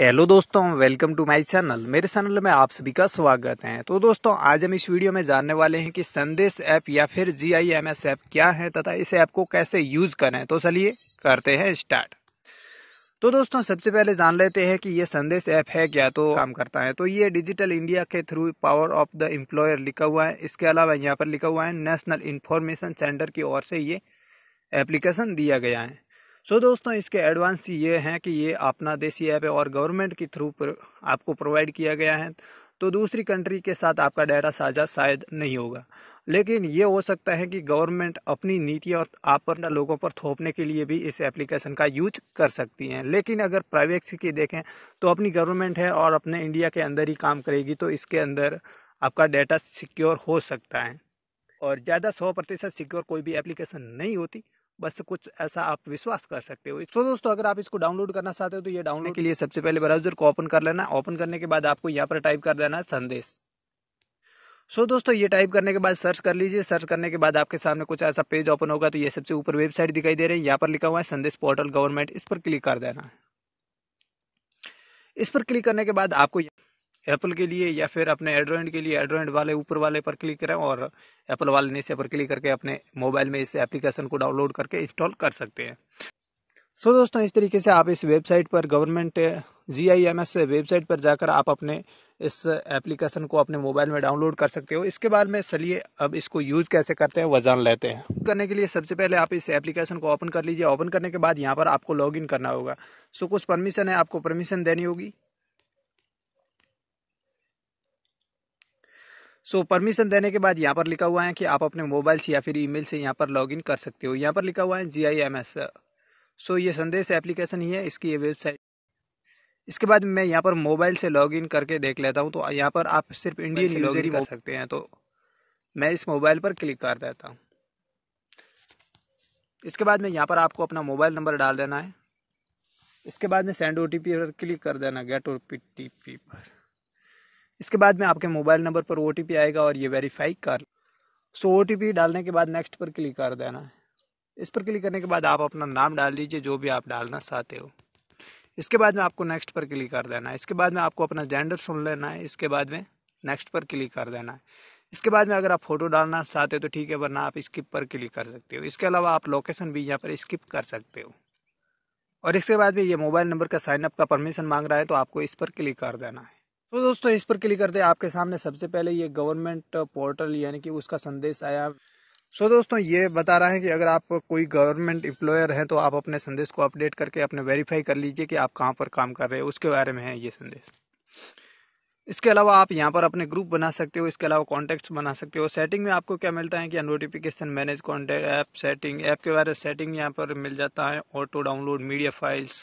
hello दोस्तों welcome to my channel मेरे चैनल में आप सभी का स्वागत है तो दोस्तों आज हम इस वीडियो में जानने वाले हैं कि संदेश ऐप या फिर G I M S app क्या है तथा इस ऐप को कैसे यूज करें तो चलिए करते हैं स्टार्ट तो दोस्तों सबसे पहले जान लेते हैं कि ये संदेश ऐप है क्या तो काम करता है तो ये डिजिटल इंडिया के through power of the employer लिखा हुआ है इसके अलावा यहाँ पर लिखा हुआ है नेशनल इन्फॉर्मेशन सेंटर की ओर से ये एप्लीकेशन दिया गया है सो so, दोस्तों इसके एडवांस ये हैं कि ये अपना देसी ऐप है और गवर्नमेंट के थ्रू आपको प्रोवाइड किया गया है तो दूसरी कंट्री के साथ आपका डाटा साझा शायद नहीं होगा लेकिन ये हो सकता है कि गवर्नमेंट अपनी नीति और आप पर लोगों पर थोपने के लिए भी इस एप्लीकेशन का यूज कर सकती हैं लेकिन अगर प्राइवेसी की देखें तो अपनी गवर्नमेंट है और अपने इंडिया के अंदर ही काम करेगी तो इसके अंदर आपका डाटा सिक्योर हो सकता है और ज़्यादा सौ प्रतिशत सिक्योर कोई भी एप्लीकेशन नहीं होती बस कुछ ऐसा आप विश्वास कर सकते हो तो दोस्तों अगर आप इसको डाउनलोड करना चाहते हो तो ये डाउनलोड के लिए सबसे पहले ब्राउजर को ओपन कर लेना ओपन करने के बाद आपको यहाँ पर टाइप कर देना है संदेश सो so, दोस्तों ये टाइप करने के बाद सर्च कर लीजिए सर्च करने के बाद आपके सामने कुछ ऐसा पेज ओपन होगा तो ये सबसे ऊपर वेबसाइट दिखाई दे रही है यहाँ पर लिखा हुआ है संदेश पोर्टल गवर्नमेंट इस पर क्लिक कर देना इस पर क्लिक करने के बाद आपको एप्पल के लिए या फिर अपने एंड्रॉइड के लिए एंड्रॉइड वाले ऊपर वाले पर क्लिक करें और एप्पल वाले नीचे पर क्लिक करके अपने मोबाइल में इस एप्लीकेशन को डाउनलोड करके इंस्टॉल कर सकते हैं सो so, दोस्तों इस तरीके से आप इस वेबसाइट पर government G I M S website पर जाकर आप अपने इस एप्लीकेशन को अपने मोबाइल में डाउनलोड कर सकते हो इसके बाद में चलिए अब इसको यूज कैसे करते हैं वजान लेते हैं करने के लिए सबसे पहले आप इस एप्लीकेशन को ओपन कर लीजिए ओपन करने के बाद यहाँ पर आपको लॉग करना होगा सो so, कुछ परमिशन है आपको परमिशन देनी होगी सो परमिशन देने के बाद यहाँ पर लिखा हुआ है कि आप अपने मोबाइल से या फिर ईमेल से यहाँ पर लॉगिन कर सकते हो यहाँ पर लिखा हुआ है जी आई एम एस सो ये संदेश एप्लीकेशन ही है इसकी ये वेबसाइट इसके बाद मैं यहाँ पर मोबाइल से लॉगिन करके देख लेता हूँ तो यहाँ पर आप सिर्फ इंडियन ही कर सकते हैं तो मैं इस मोबाइल पर क्लिक कर देता हूँ इसके बाद में यहाँ पर आपको अपना मोबाइल नंबर डाल देना है इसके बाद में सेंड ओ पर क्लिक कर देना गेट ओ पर इसके बाद में आपके मोबाइल नंबर पर ओ आएगा और ये वेरीफाई कर सो ओ डालने के बाद नेक्स्ट पर क्लिक कर देना है इस पर क्लिक करने के बाद आप अपना नाम डाल लीजिए जो भी आप डालना चाहते हो इसके बाद में आपको नेक्स्ट पर क्लिक कर देना है इसके बाद में आपको अपना जेंडर सुन लेना है इसके बाद में नेक्स्ट पर क्लिक कर देना है इसके बाद में अगर आप फोटो डालना चाहते हो तो ठीक है वरना आप स्किप पर क्लिक कर सकते हो इसके अलावा आप लोकेशन भी यहाँ पर स्किप कर सकते हो और इसके बाद में ये मोबाइल नंबर का साइन अप का परमिशन मांग रहा है तो आपको इस पर क्लिक कर देना है तो दोस्तों इस पर क्लिक करते हैं आपके सामने सबसे पहले ये गवर्नमेंट पोर्टल यानी कि उसका संदेश आया सो so, दोस्तों ये बता रहा है कि अगर आप कोई गवर्नमेंट इम्प्लॉयर हैं तो आप अपने संदेश को अपडेट करके अपने वेरीफाई कर लीजिए कि आप कहाँ पर काम कर रहे हैं उसके बारे में है ये संदेश इसके अलावा आप यहाँ पर अपने ग्रुप बना सकते हो इसके अलावा कॉन्टेक्ट बना सकते हो सेटिंग में आपको क्या मिलता है कि notification manage contact app setting app के बारे में सेटिंग यहाँ पर मिल जाता है auto download media files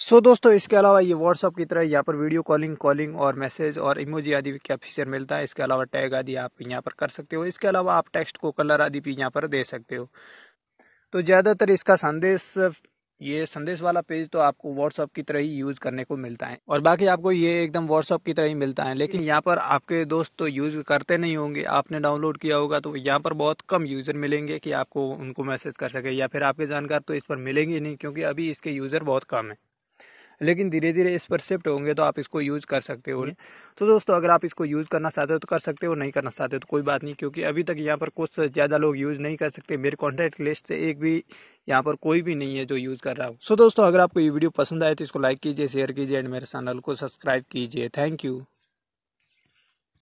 so so, दोस्तों इसके अलावा ये व्हाट्सअप की तरह यहाँ पर वीडियो कॉलिंग कॉलिंग और मैसेज और इमोजी आदि क्या फीचर मिलता है इसके अलावा टैग आदि आप यहाँ पर कर सकते हो इसके अलावा आप टेक्स्ट को कलर आदि भी यहाँ पर दे सकते हो तो ज़्यादातर इसका संदेश ये संदेश वाला पेज तो आपको व्हाट्सअप की तरह ही यूज करने को मिलता है और बाकी आपको ये एकदम व्हाट्सअप की तरह ही मिलता है लेकिन यहाँ पर आपके दोस्त तो यूज करते नहीं होंगे आपने डाउनलोड किया होगा तो यहाँ पर बहुत कम यूजर मिलेंगे कि आपको उनको मैसेज कर सके या फिर आपके जानकार तो इस पर मिलेंगे नहीं क्योंकि अभी इसके यूजर बहुत कम है लेकिन धीरे धीरे इस पर शिफ्ट होंगे तो आप इसको यूज़ कर सकते हो तो दोस्तों अगर आप इसको यूज़ करना चाहते हो तो कर सकते हो नहीं करना चाहते हो तो कोई बात नहीं क्योंकि अभी तक यहाँ पर कुछ ज़्यादा लोग यूज़ नहीं कर सकते मेरे कॉन्टैक्ट लिस्ट से एक भी यहाँ पर कोई भी नहीं है जो यूज़ कर रहा हो सो दोस्तों अगर आपको ये वीडियो पसंद आए तो इसको लाइक कीजिए शेयर कीजिए एंड मेरे चैनल को सब्सक्राइब कीजिए थैंक यू